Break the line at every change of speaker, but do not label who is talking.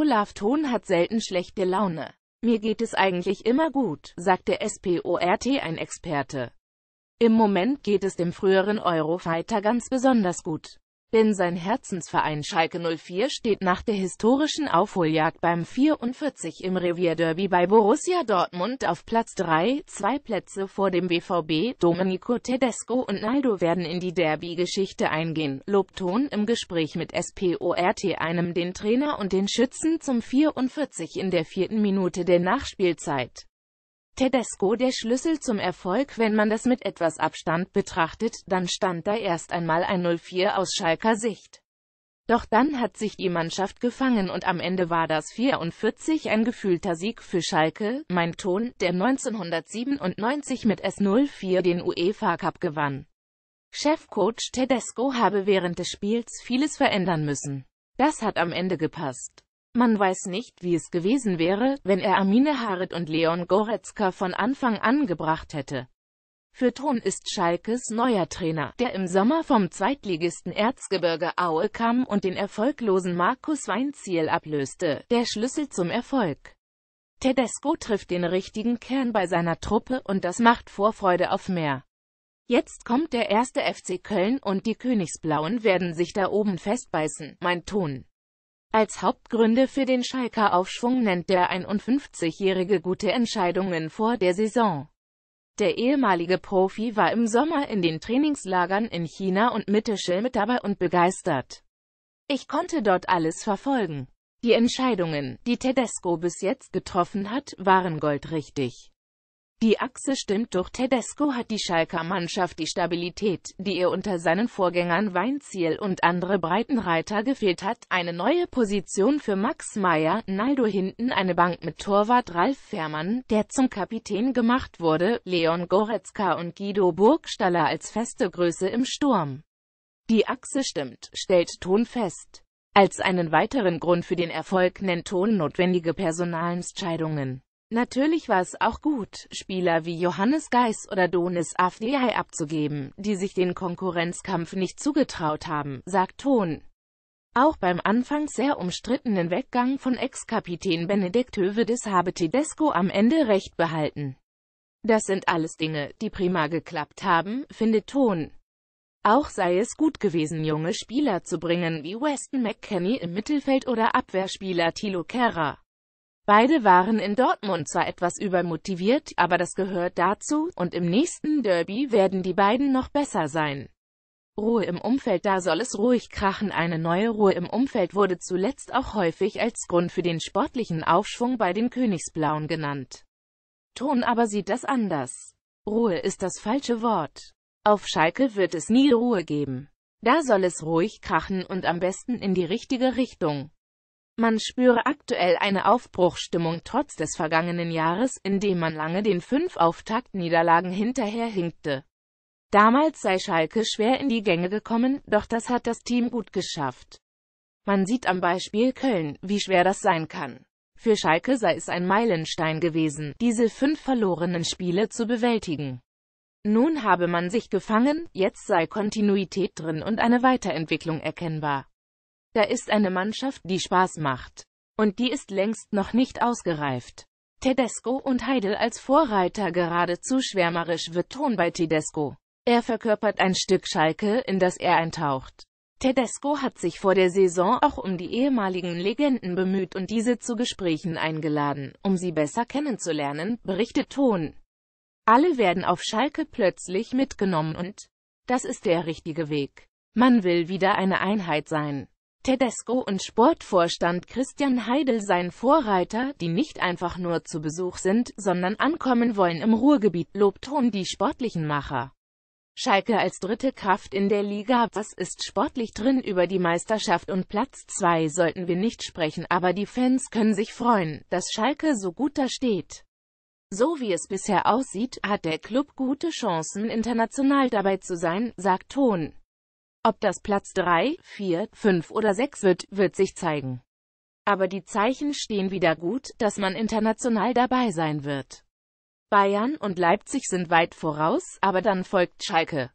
Olaf Thon hat selten schlechte Laune. Mir geht es eigentlich immer gut, sagte SPORT ein Experte. Im Moment geht es dem früheren Eurofighter ganz besonders gut. Denn sein Herzensverein Schalke 04 steht nach der historischen Aufholjagd beim 44 im Revierderby bei Borussia Dortmund auf Platz 3, zwei Plätze vor dem BVB. Domenico Tedesco und Naldo werden in die Derby-Geschichte eingehen. Lobton im Gespräch mit SPORT einem den Trainer und den Schützen zum 44 in der vierten Minute der Nachspielzeit. Tedesco der Schlüssel zum Erfolg, wenn man das mit etwas Abstand betrachtet, dann stand da erst einmal ein 04 aus Schalker Sicht. Doch dann hat sich die Mannschaft gefangen und am Ende war das 44 ein gefühlter Sieg für Schalke, mein Ton, der 1997 mit S04 den UEFA Cup gewann. Chefcoach Tedesco habe während des Spiels vieles verändern müssen. Das hat am Ende gepasst. Man weiß nicht, wie es gewesen wäre, wenn er Amine Harit und Leon Goretzka von Anfang an gebracht hätte. Für Ton ist Schalkes neuer Trainer, der im Sommer vom Zweitligisten Erzgebirge Aue kam und den erfolglosen Markus Weinziel ablöste, der Schlüssel zum Erfolg. Tedesco trifft den richtigen Kern bei seiner Truppe und das macht Vorfreude auf mehr. Jetzt kommt der erste FC Köln und die Königsblauen werden sich da oben festbeißen, mein Ton. Als Hauptgründe für den Schalker Aufschwung nennt der 51-Jährige gute Entscheidungen vor der Saison. Der ehemalige Profi war im Sommer in den Trainingslagern in China und Mittelschil mit dabei und begeistert. Ich konnte dort alles verfolgen. Die Entscheidungen, die Tedesco bis jetzt getroffen hat, waren goldrichtig. Die Achse stimmt, doch Tedesco hat die Schalker Mannschaft die Stabilität, die ihr unter seinen Vorgängern Weinziel und andere Breitenreiter gefehlt hat, eine neue Position für Max Meyer, Naldo hinten eine Bank mit Torwart Ralf Fährmann, der zum Kapitän gemacht wurde, Leon Goretzka und Guido Burgstaller als feste Größe im Sturm. Die Achse stimmt, stellt Ton fest. Als einen weiteren Grund für den Erfolg nennt Ton notwendige Personalentscheidungen. Natürlich war es auch gut, Spieler wie Johannes Geis oder Donis Avdiay abzugeben, die sich den Konkurrenzkampf nicht zugetraut haben, sagt Ton. Auch beim anfangs sehr umstrittenen Weggang von Ex-Kapitän Benedikt Hövedes habe Tedesco am Ende Recht behalten. Das sind alles Dinge, die prima geklappt haben, findet Ton. Auch sei es gut gewesen, junge Spieler zu bringen wie Weston McKenney im Mittelfeld oder Abwehrspieler Tilo Kerrer. Beide waren in Dortmund zwar etwas übermotiviert, aber das gehört dazu, und im nächsten Derby werden die beiden noch besser sein. Ruhe im Umfeld Da soll es ruhig krachen Eine neue Ruhe im Umfeld wurde zuletzt auch häufig als Grund für den sportlichen Aufschwung bei den Königsblauen genannt. Ton aber sieht das anders. Ruhe ist das falsche Wort. Auf Schalke wird es nie Ruhe geben. Da soll es ruhig krachen und am besten in die richtige Richtung. Man spüre aktuell eine Aufbruchstimmung trotz des vergangenen Jahres, in dem man lange den fünf Auftaktniederlagen hinterherhinkte. Damals sei Schalke schwer in die Gänge gekommen, doch das hat das Team gut geschafft. Man sieht am Beispiel Köln, wie schwer das sein kann. Für Schalke sei es ein Meilenstein gewesen, diese fünf verlorenen Spiele zu bewältigen. Nun habe man sich gefangen, jetzt sei Kontinuität drin und eine Weiterentwicklung erkennbar. Da ist eine Mannschaft, die Spaß macht. Und die ist längst noch nicht ausgereift. Tedesco und Heidel als Vorreiter geradezu schwärmerisch wird Ton bei Tedesco. Er verkörpert ein Stück Schalke, in das er eintaucht. Tedesco hat sich vor der Saison auch um die ehemaligen Legenden bemüht und diese zu Gesprächen eingeladen, um sie besser kennenzulernen, berichtet Ton. Alle werden auf Schalke plötzlich mitgenommen und das ist der richtige Weg. Man will wieder eine Einheit sein. Tedesco und Sportvorstand Christian Heidel seien Vorreiter, die nicht einfach nur zu Besuch sind, sondern ankommen wollen im Ruhrgebiet, lobt Hohn die sportlichen Macher. Schalke als dritte Kraft in der Liga, was ist sportlich drin über die Meisterschaft und Platz 2 sollten wir nicht sprechen, aber die Fans können sich freuen, dass Schalke so gut da steht. So wie es bisher aussieht, hat der Club gute Chancen international dabei zu sein, sagt Ton. Ob das Platz 3, 4, 5 oder 6 wird, wird sich zeigen. Aber die Zeichen stehen wieder gut, dass man international dabei sein wird. Bayern und Leipzig sind weit voraus, aber dann folgt Schalke.